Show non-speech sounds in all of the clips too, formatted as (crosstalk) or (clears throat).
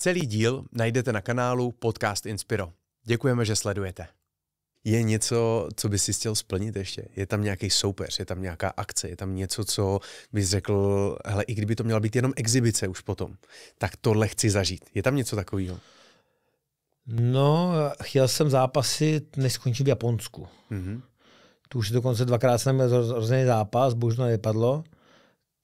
Celý díl najdete na kanálu Podcast Inspiro. Děkujeme, že sledujete. Je něco, co bys si chtěl splnit ještě? Je tam nějaký soupeř, je tam nějaká akce, je tam něco, co bys řekl, hele, i kdyby to měla být jenom exibice už potom, tak tohle chci zažít. Je tam něco takového? No, chtěl jsem zápasit, než skončím v Japonsku. Mm-hmm. Tu už dokonce dvakrát jsem měl zápas, bohužel nevypadlo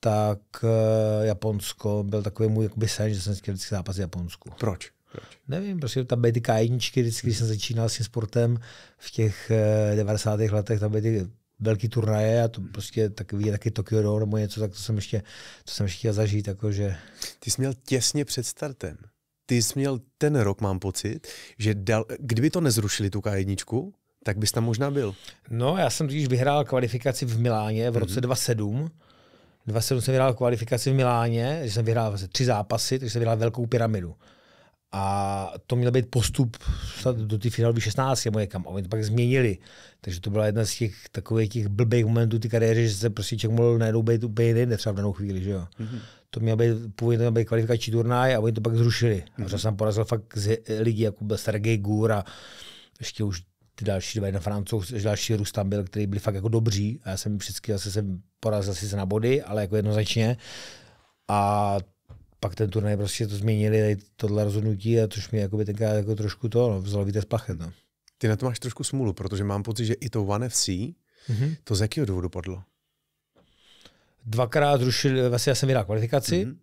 tak eh, Japonsko byl takový můj jakoby sen, že jsem chtěl vždycky zápas v Japonsku. Proč? Proč? Nevím, prostě ta byly ty k vždycky, když jsem začínal s tím sportem v těch 90. Eh, letech, tam byly ty velký turnaje a to prostě takový taky Tokyo Dome nebo něco, tak to jsem ještě, to jsem ještě chtěl zažít. že... Ty jsi měl těsně před startem. Ty jsi měl ten rok, mám pocit, že dal, kdyby to nezrušili tu K1, tak bys tam možná byl. No, já jsem totiž vyhrál kvalifikaci v Miláně v roce mm-hmm. 2007 2007 jsem vyhrál kvalifikaci v Miláně, že jsem vyhrál vlastně tři zápasy, takže jsem vyhrál velkou pyramidu. A to měl být postup do té finálové 16, nebo někam. A oni to pak změnili. Takže to byla jedna z těch takových těch blbých momentů ty kariéry, že se prostě člověk mohl najednou být úplně jinde třeba v danou chvíli. Že jo? Mm-hmm. To měl být, původně to měl být kvalifikační turnaj a oni to pak zrušili. Mm-hmm. A mhm. jsem porazil fakt z ligy, jako byl Sergej Gůr a ještě už ty další dva, jeden francouz, další Rus tam byl, který byli fakt jako dobří a já jsem vždycky zase jsem porazil se na body, ale jako jednoznačně. A pak ten turnaj prostě to změnili, tohle rozhodnutí, a což mi jakoby tenkrát jako trošku to no, vzalo víte z plachet. No. Ty na to máš trošku smůlu, protože mám pocit, že i to One FC, mm-hmm. to z jakého důvodu padlo? Dvakrát zrušili, vlastně já jsem vyhrál kvalifikaci, mm-hmm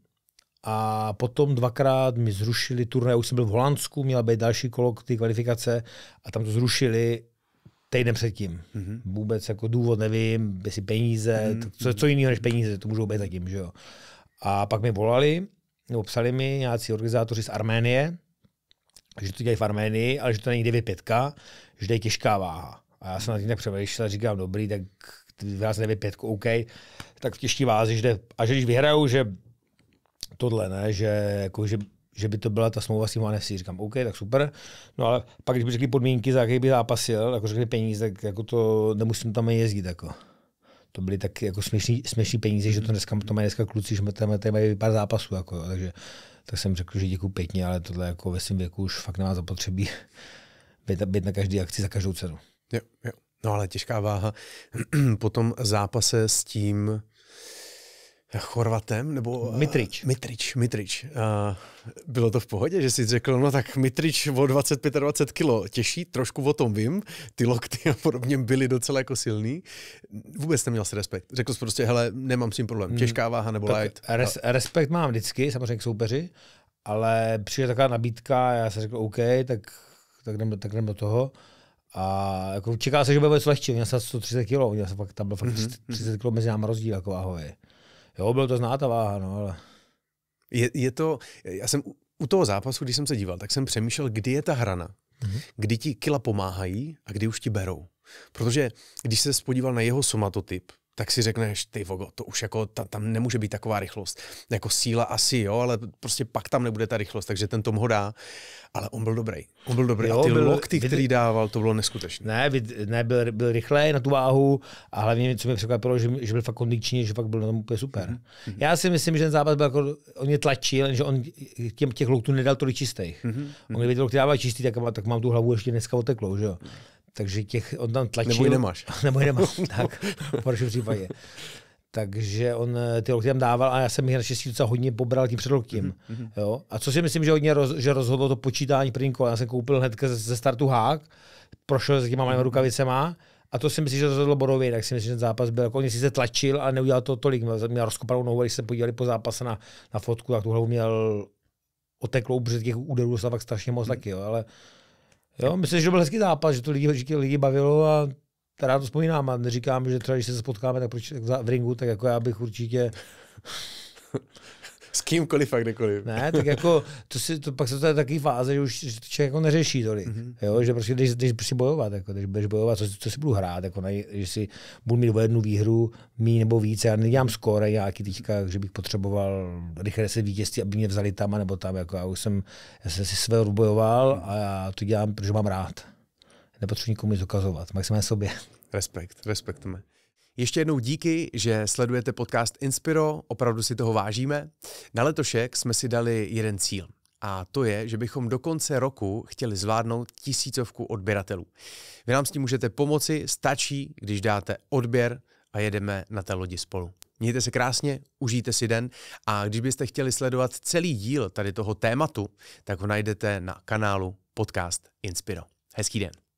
a potom dvakrát mi zrušili turnaj, už jsem byl v Holandsku, měla být další kolo ty kvalifikace a tam to zrušili týden předtím. Mm-hmm. Vůbec jako důvod nevím, jestli peníze, mm-hmm. co, co jiného než peníze, to můžou být zatím, že jo. A pak mi volali, nebo psali mi nějací organizátoři z Arménie, že to dělají v Arménii, ale že to není 9-5, že je těžká váha. A já jsem na tím tak přemýšlel, říkám, dobrý, tak vyhrát jsem 9-5, OK, tak v těžké váze, že jde, a že když vyhraju, že tohle, ne? Že, jako, že, že by to byla ta smlouva s tím NFC. Říkám, OK, tak super. No ale pak, když by řekli podmínky, za jaký by zápasil, jako řekli peníze, tak jako to nemusím tam jezdit. Jako. To byly tak jako směšný, směšný peníze, že to dneska to mají dneska kluci, že tam, tady mají pár zápasů. Jako, takže tak jsem řekl, že děkuji pěkně, ale tohle jako ve svém věku už fakt nemá zapotřebí (laughs) být, být na každý akci za každou cenu. Jo, jo. No ale těžká váha (clears throat) po tom zápase s tím Chorvatem? Nebo, Mitrič. Uh, eh, Mitrič, Mitrič. Uh, bylo to v pohodě, že jsi řekl, no tak Mitrič o 20 kilo těžší, trošku o tom vím, ty lokty a podobně byly docela jako silný. Vůbec neměl jsi respekt. Řekl jsi prostě, hele, nemám s tím problém, hmm. těžká váha nebo tak light. Res, respekt mám vždycky, samozřejmě k soupeři, ale přijde taková nabídka, já jsem řekl OK, tak, tak, jdem, tak jdem do toho. A jako čeká se, že bude něco lehčí, měl jsem 130 kg, měl jsem fakt, tam byl fakt 30 mhm, mhm. kg mezi námi rozdíl jako ahoj. Jo, byl to znáta váha, no, ale... Je, je to, já jsem u toho zápasu, když jsem se díval, tak jsem přemýšlel, kdy je ta hrana, mm-hmm. kdy ti kila pomáhají a kdy už ti berou. Protože když se spodíval na jeho somatotyp, tak si řekneš, ty vogo, to už jako ta, tam nemůže být taková rychlost. Jako síla asi, jo, ale prostě pak tam nebude ta rychlost, takže ten Tom ho dá. Ale on byl dobrý. On byl dobrý. Jo, a ty byl, lokty, byl, který dával, to bylo neskutečné. Ne, ne byl, byl rychlej na tu váhu a hlavně, co mě překvapilo, že, že byl fakt kondiční, že fakt byl na tom úplně super. Mm-hmm. Já si myslím, že ten zápas byl jako, on je ale že on těm těch loktů nedal tolik čistých. Mm-hmm. On kdyby ty lokty dával čistý, tak, tak mám tu hlavu ještě dneska oteklou, že jo takže těch on tam tlačil. Nebo nemáš. (laughs) nebo ji tak, v horším případě. Takže on ty lokty tam dával a já jsem jich naštěstí docela hodně pobral tím předloktím. Mm-hmm. Jo? A co si myslím, že hodně roz, že rozhodlo to počítání první kola. Já jsem koupil hned ze, ze startu hák, prošel s těma malými mhm. rukavicema a to si myslím, že rozhodlo Borovi, tak si myslím, že ten zápas byl. Jako on si se tlačil a neudělal to tolik. Měl rozkopanou nohu, když se podívali po zápase na, na fotku, tak tu hlavu měl oteklou, protože těch úderů dostal fakt strašně moc mm-hmm. taky. Jo? Ale Jo, myslím, že to byl hezký zápas, že to lidi, že lidi bavilo a rád to vzpomínám a neříkám, že třeba když se spotkáme tak proč, tak v ringu, tak jako já bych určitě s kýmkoliv a kdekoliv. Ne, tak jako, to si, to, pak se to je takový fáze, že už člověk jako neřeší tolik. Mm-hmm. Jo, že prostě když když si bojovat, jako, když budeš bojovat, co, co si budu hrát, jako, ne, že si budu mít o jednu výhru, mí nebo více, já nedělám skóre nějaký teďka, že bych potřeboval rychle se vítězství, aby mě vzali tam nebo tam, jako, já už jsem, já jsem si své odbojoval a já to dělám, protože mám rád. Nepotřebuji nikomu nic dokazovat, maximálně sobě. Respekt, respektujeme. Ještě jednou díky, že sledujete podcast Inspiro, opravdu si toho vážíme. Na letošek jsme si dali jeden cíl a to je, že bychom do konce roku chtěli zvládnout tisícovku odběratelů. Vy nám s tím můžete pomoci, stačí, když dáte odběr a jedeme na té lodi spolu. Mějte se krásně, užijte si den a když byste chtěli sledovat celý díl tady toho tématu, tak ho najdete na kanálu podcast Inspiro. Hezký den.